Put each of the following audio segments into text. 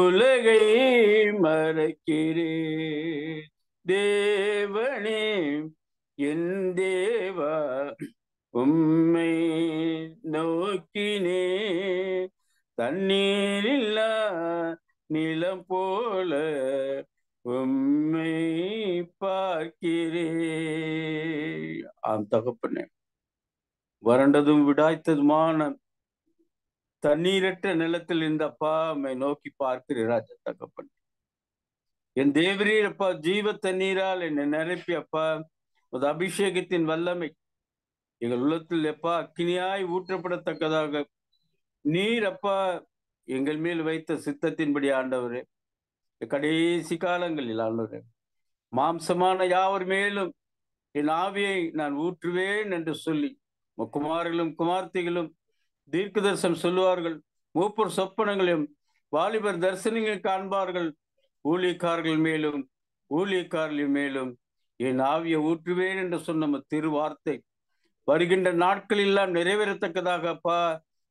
உலகை மறக்கிறே தேவனே என் தேவா உம்மை நோக்கினே தண்ணீரில்லா நிலம் போல உம்மை பார்க்கிறே அந்த தகப்பனே வறண்டதும் விடாய்த்ததுமான தண்ணீரற்ற நிலத்தில் இருந்த அப்பா உண்மை நோக்கி பார்க்கிறீர் ராஜா தகப்பன் என் தேவரீர் அப்பா ஜீவ தண்ணீரால் என்னை நிரப்பி அப்பா உத அபிஷேகத்தின் வல்லமை எங்கள் உள்ளத்தில் எப்பா அக்கினியாய் ஊற்றப்படத்தக்கதாக நீர் அப்பா எங்கள் மேல் வைத்த சித்தத்தின்படி ஆண்டவரே கடைசி காலங்களில் ஆண்டவரே மாம்சமான யாவர் மேலும் என் ஆவியை நான் ஊற்றுவேன் என்று சொல்லி குமார்களும் குமார்த்திகளும் தீர்க்க தரிசனம் சொல்லுவார்கள் ஒவ்வொரு சொப்பனங்களையும் வாலிபர் தரிசனங்கள் காண்பார்கள் ஊழியக்காரர்கள் மேலும் ஊழியக்காரர்கள் மேலும் என் ஆவியை ஊற்றுவேன் என்று சொன்ன நம்ம திருவார்த்தை வருகின்ற நாட்கள் எல்லாம் நிறைவேறத்தக்கதாக அப்பா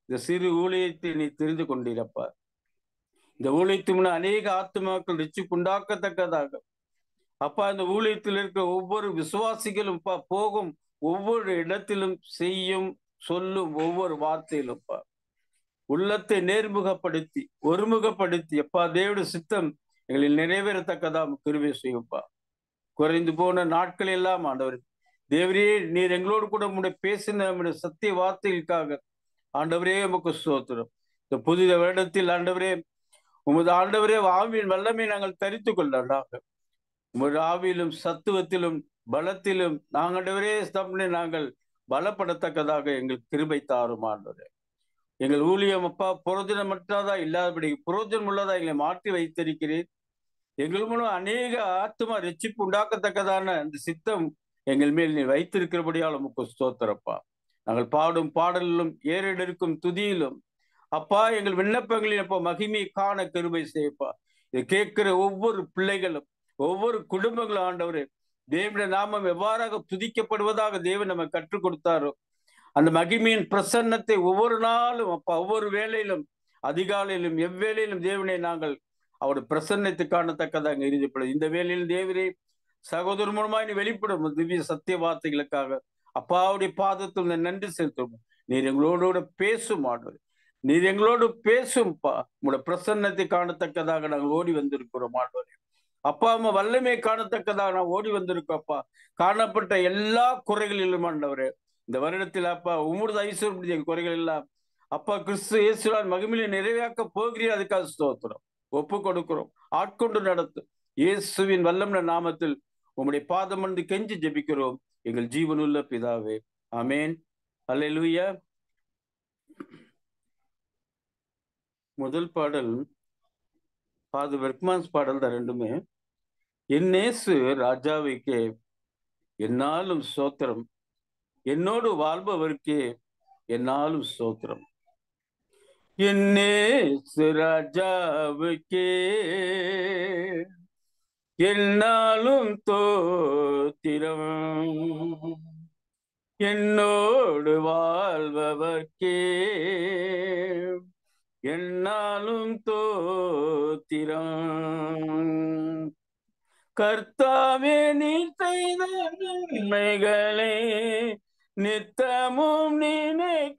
இந்த சிறு ஊழியத்தை நீ தெரிந்து கொண்டிருப்பா இந்த ஊழியத்து முன்ன அநேக ஆத்மாக்கள் ரிச்சு உண்டாக்கத்தக்கதாக அப்பா இந்த ஊழியத்தில் இருக்கிற ஒவ்வொரு விசுவாசிகளும் போகும் ஒவ்வொரு இடத்திலும் செய்யும் சொல்லும் ஒவ்வொரு வார்த்தையிலும் அப்பா உள்ளத்தை நேர்முகப்படுத்தி ஒருமுகப்படுத்தி அப்பா தேவடைய சித்தம் எங்களில் நிறைவேறத்தக்கதா கிருவை செய்யும்பா குறைந்து போன நாட்கள் எல்லாம் ஆண்டவர் தேவரே நீர் எங்களோடு கூட முன்னே பேசின சத்திய வார்த்தைகளுக்காக ஆண்டவரே நமக்கு சோத்திரம் இந்த புதித வருடத்தில் ஆண்டவரே உமது ஆண்டவரே ஆவியின் வல்லமை நாங்கள் தரித்து கொள்ளாக உமது ஆவியிலும் சத்துவத்திலும் பலத்திலும் நாங்கள் ஆண்டவரே தம்மை நாங்கள் பலப்படத்தக்கதாக எங்களுக்கு கிருபை தாருமானது எங்கள் ஊழியம் அப்பா புரோஜனமற்றதா இல்லாதபடி புரோஜனம் உள்ளதா எங்களை மாற்றி வைத்திருக்கிறேன் எங்கள் மூலம் அநேக ஆத்மா ரச்சிப்பு உண்டாக்கத்தக்கதான இந்த சித்தம் எங்கள் மேல் நீ வைத்திருக்கிறபடியால் உமக்கு ஸ்தோத்திரப்பா நாங்கள் பாடும் பாடலிலும் ஏறெடுக்கும் துதியிலும் அப்பா எங்கள் விண்ணப்பங்களின் அப்போ மகிமையை காண கருமை செய்யப்பா இதை கேட்கிற ஒவ்வொரு பிள்ளைகளும் ஒவ்வொரு குடும்பங்களும் ஆண்டவரே தேவனுடைய நாமம் எவ்வாறாக துதிக்கப்படுவதாக தேவன் நம்ம கற்றுக் கொடுத்தாரோ அந்த மகிமையின் பிரசன்னத்தை ஒவ்வொரு நாளும் அப்பா ஒவ்வொரு வேலையிலும் அதிகாலையிலும் எவ்வேளையிலும் தேவனை நாங்கள் அவருடைய பிரசன்னத்தை காணத்தக்கதாக இறுதிப்படும் இந்த வேலையில் தேவரே சகோதரர் மூலமாய் நீ வெளிப்படும் திவ்ய சத்திய வார்த்தைகளுக்காக அப்பாவுடைய பாதத்தில் நன்றி செலுத்தும் நீர் எங்களோட பேசும் ஆண்டு நீர் எங்களோடு பா உங்களோட பிரசன்னத்தை காணத்தக்கதாக நாங்கள் ஓடி வந்திருக்கிறோம் ஆண்டு அப்பா அம்மா வல்லமை காணத்தக்கதா நான் ஓடி வந்திருக்கோம் அப்பா காணப்பட்ட எல்லா குறைகளிலும் ஆண்டவரே இந்த வருடத்தில் அப்பா உமது ஐஸ்வர்ய குறைகள் எல்லாம் அப்பா கிறிஸ்து இயேசுவான் மகிமையை நிறைவேக்க போகிறீர்கள் அதுக்காக ஸ்தோத்திரம் ஒப்பு கொடுக்கிறோம் ஆட்கொண்டு நடத்தும் இயேசுவின் வல்லம்ன நாமத்தில் உம்முடைய பாதம் வந்து கெஞ்சி ஜெபிக்கிறோம் எங்கள் ஜீவனுள்ள பிதாவே அமேன் அல்லூயா முதல் பாடல் பாது வெர்க்மான்ஸ் பாடல் தான் ரெண்டுமே என்னேசு ராஜாவிக்கு என்னாலும் சோத்திரம் என்னோடு வாழ்பவருக்கு என்னாலும் சோத்திரம் என்னே ராஜாவுக்கே என்னாலும் தோத்திரம் என்னோடு வாழ்பவர்க்கே என்னாலும் தோத்திரம் கர்த்தாவே நீ செய்த நன்மைகளே நித்தமும் நினைக்கின்றேன்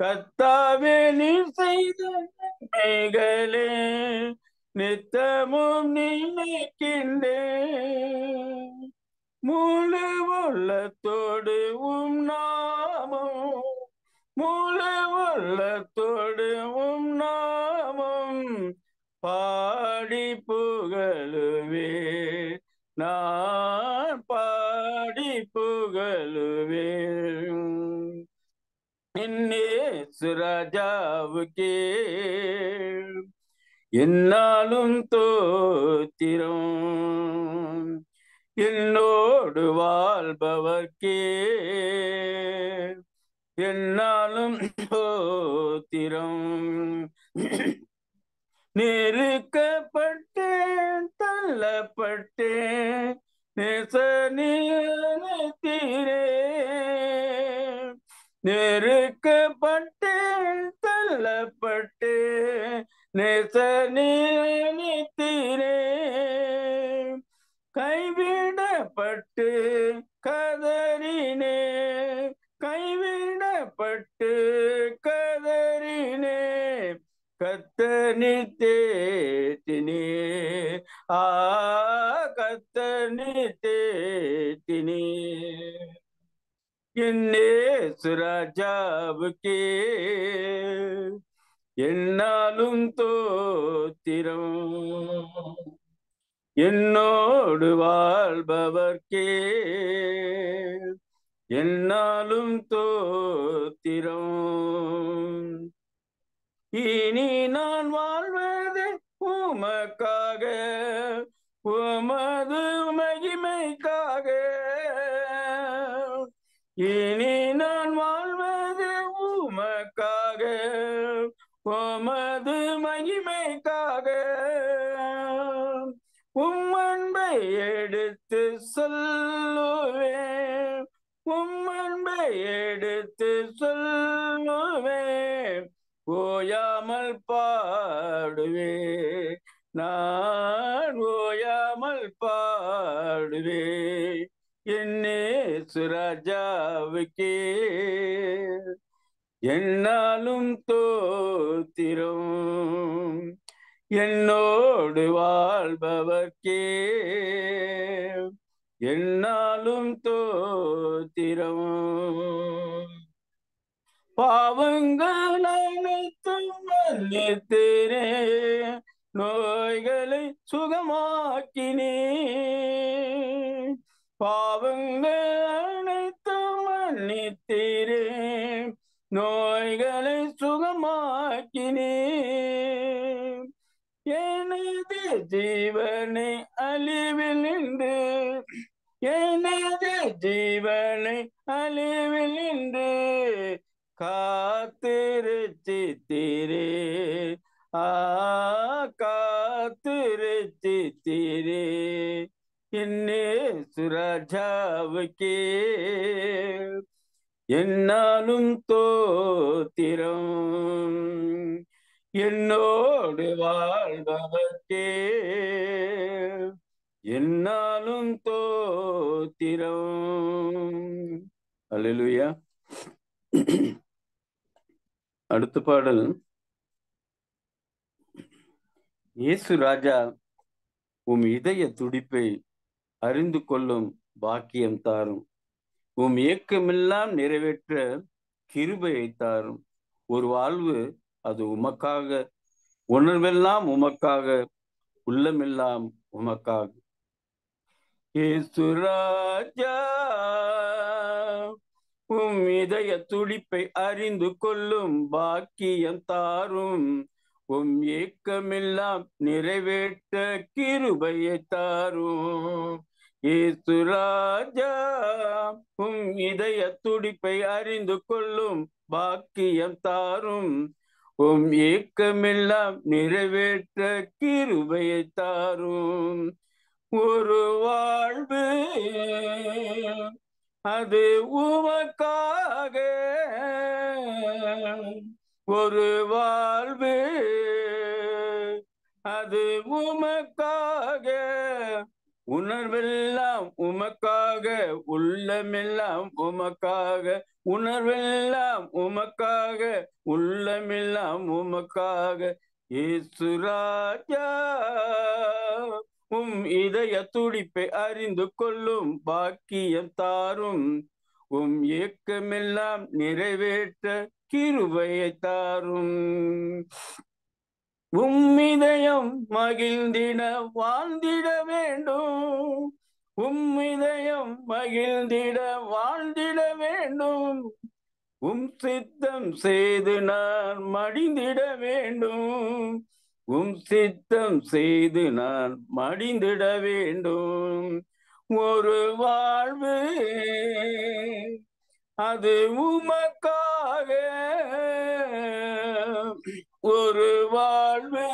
கர்த்தாவே நீ செய்த நன்மைகளே நித்தமும் நினைக்கின்றேன் முழு உள்ளத்தோடு உம் நாமம் முழு உள்ளத்தோடு உம் நான் பாடி புகழுவேன் என்னாலும் தோத்திரம் என்னோடு வாழ்பவர்க்கே என்னாலும் தோத்திரம் நெருக்கப்பட்டேன் தள்ளப்பட்டேன் நெசனியனத்திரே நெருக்கப்பட்டேன் தள்ளப்பட்டேன் நெசனியனத்திரே கைவிடப்பட்டு கதறினே கைவிடப்பட்டு கதறினே கத்தனி தேத்தினி ஆ கத்தனி தேத்தினி ராஜாவுக்கே என்னாலும் தோத்திரம் என்னோடு வாழ்பவர்க்கே என்னாலும் தோத்திரம் இனி நான் வாழ்வது உமக்காக உமது மகிமைக்காக இனி நான் வாழ்வது உமக்காக உமது மகிமைக்காக உம்மன்பை எடுத்து சொல்லுவேன் உம்மன்பை எடுத்து சொல்லுவேன் ஓயாமல் பாடுவே நான் ஓயாமல் பாடுவே என்னே சுராஜாவுக்கே என்னாலும் தோத்திரம் என்னோடு வாழ்பவர்க்கே என்னாலும் தோத்திரம் பாவங்கள் அனைத்தும் மன்னித்தீரே நோய்களை சுகமாக்கினே பாவங்கள் அனைத்தும் மன்னித்தீரே நோய்களை சுகமாக்கினே எனது ஜீவனை அழிவில் நின்று எனது ஜீவனை அழிவில் நின்று காத்திருச்சி தீரே ஆ காத்திருச்சி தீரே സുരജാവയ്ക്ക് എന്നാലും തോത്തിരം എന്നോട് വാഴ്വർക്ക് എന്നാലും തോത്തിരം അല്ലലുയ്യ அடுத்த பாடல் இயேசு ராஜா உம் இதய துடிப்பை அறிந்து கொள்ளும் பாக்கியம் தாரும் உம் இயக்கமெல்லாம் நிறைவேற்ற கிருபையை தாரும் ஒரு வாழ்வு அது உமக்காக உணர்வெல்லாம் உமக்காக உள்ளமெல்லாம் உமக்காக இயேசு ராஜா இதய துடிப்பை அறிந்து கொள்ளும் பாக்கியம் தாரும் உம் ஏக்கமெல்லாம் நிறைவேற்ற கிருபையை தாரும் ஏசுராஜா உம் இதய துடிப்பை அறிந்து கொள்ளும் பாக்கியம் தாரும் உம் ஏக்கமெல்லாம் நிறைவேற்ற கிருபையை தாரும் ஒரு வாழ்வு அது உமக்கா ஒரு வாழ்வு அது உமக்காக உணர்வெல்லாம் உமக்காக உள்ளமெல்லாம் உமக்காக உணர்வெல்லாம் உமக்காக உள்ளமெல்லாம் உமக்காக ஏசுராஜா உம் இதய துடிப்பை அறிந்து கொள்ளும் பாக்கியம் தாரும் உம் இயக்கமெல்லாம் நிறைவேற்ற கிருபையை தாரும் உம்மிதயம் மகிழ்ந்திட வாழ்ந்திட வேண்டும் உம்மிதயம் மகிழ்ந்திட வாழ்ந்திட வேண்டும் உம் சித்தம் செய்து நான் மடிந்திட வேண்டும் உம் சித்தம் செய்து நான் மடிந்திட வேண்டும் ஒரு வாழ்வு அது உமக்காக ஒரு வாழ்வு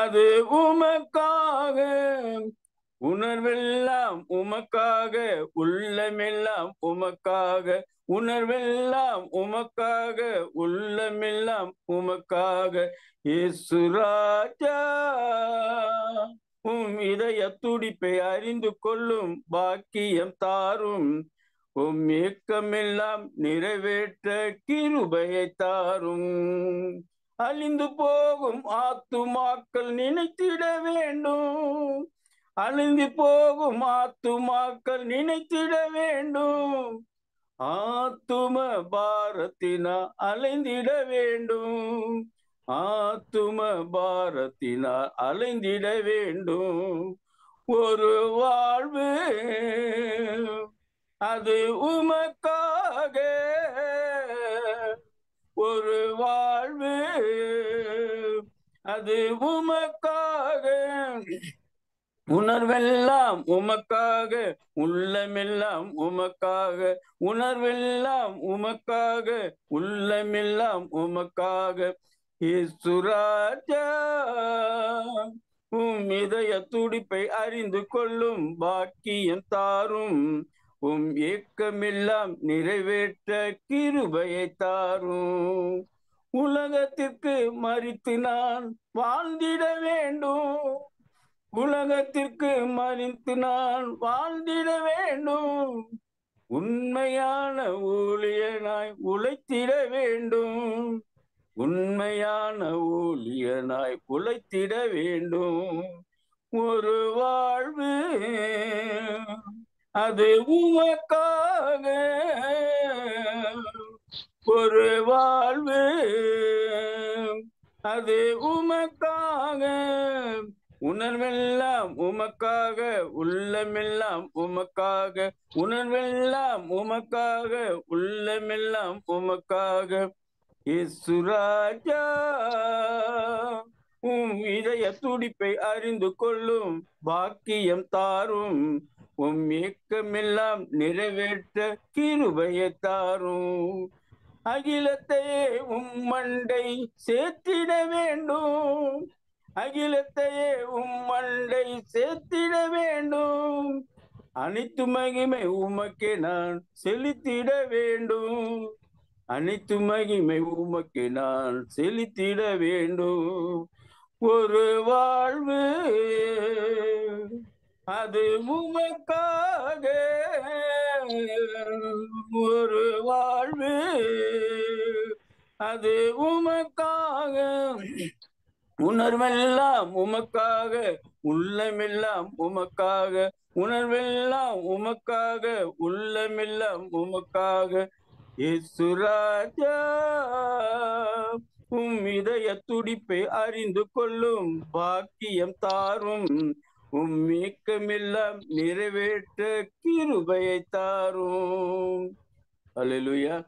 அது உமக்காக உணர்வெல்லாம் உமக்காக உள்ளமெல்லாம் உமக்காக உணர்வெல்லாம் உமக்காக உள்ளமெல்லாம் உமக்காக இசுராஜா உம் இதய துடிப்பை அறிந்து கொள்ளும் பாக்கியம் தாரும் உம் இயக்கமெல்லாம் நிறைவேற்ற கிருபையை தாரும் அழிந்து போகும் ஆத்துமாக்கள் நினைத்திட வேண்டும் அழிந்து போகும் ஆத்துமாக்கள் நினைத்திட வேண்டும் ஆத்தும பாரத்தினா அலைந்திட வேண்டும் ஆத்தும பாரத்தினால் அலைந்திட வேண்டும் ஒரு வாழ்வு அது உமக்காக ஒரு வாழ்வு அது உமக்காக உணர்வெல்லாம் உமக்காக உள்ளமெல்லாம் உமக்காக உணர்வெல்லாம் உமக்காக உள்ளமெல்லாம் உமக்காக ஏசுராஜா உம் இதய துடிப்பை அறிந்து கொள்ளும் பாக்கியம் தாரும் உம் ஏக்கமெல்லாம் நிறைவேற்ற கிருபையை தாரும் உலகத்திற்கு மறித்து நான் வாழ்ந்திட வேண்டும் உலகத்திற்கு மறித்து நான் வாழ்ந்திட வேண்டும் உண்மையான ஊழியனாய் உழைத்திட வேண்டும் உண்மையான ஊழியனாய் உழைத்திட வேண்டும் ஒரு வாழ்வு அது உமக்காக ஒரு வாழ்வு அது உமக்காக உணர்வெல்லாம் உமக்காக உள்ளமெல்லாம் உமக்காக உணர்வெல்லாம் உமக்காக உள்ளமெல்லாம் உமக்காக இயேசுராஜா உம் இதய துடிப்பை அறிந்து கொள்ளும் பாக்கியம் தாரும் உம் இயக்கமெல்லாம் நிறைவேற்ற கிருபையை தாரும் அகிலத்தையே மண்டை சேர்த்திட வேண்டும் அகிலத்தையே உம் மண்டை சேர்த்திட வேண்டும் அனைத்து மகிமை உமக்கே நான் செலுத்திட வேண்டும் அனைத்து மகிமை உமக்கு நான் செலுத்திட வேண்டும் ஒரு வாழ்வு அது உமக்காக ஒரு வாழ்வு அது உமக்காக உணர்வெல்லாம் உமக்காக உள்ளமெல்லாம் உமக்காக உணர்வெல்லாம் உமக்காக உள்ளமெல்லாம் உமக்காக இயேசுராஜா உம் இதய துடிப்பை அறிந்து கொள்ளும் பாக்கியம் தாரும் உம் மீக்கமெல்லாம் நிறைவேற்ற கிருபையை தாரும் அலையிலுயா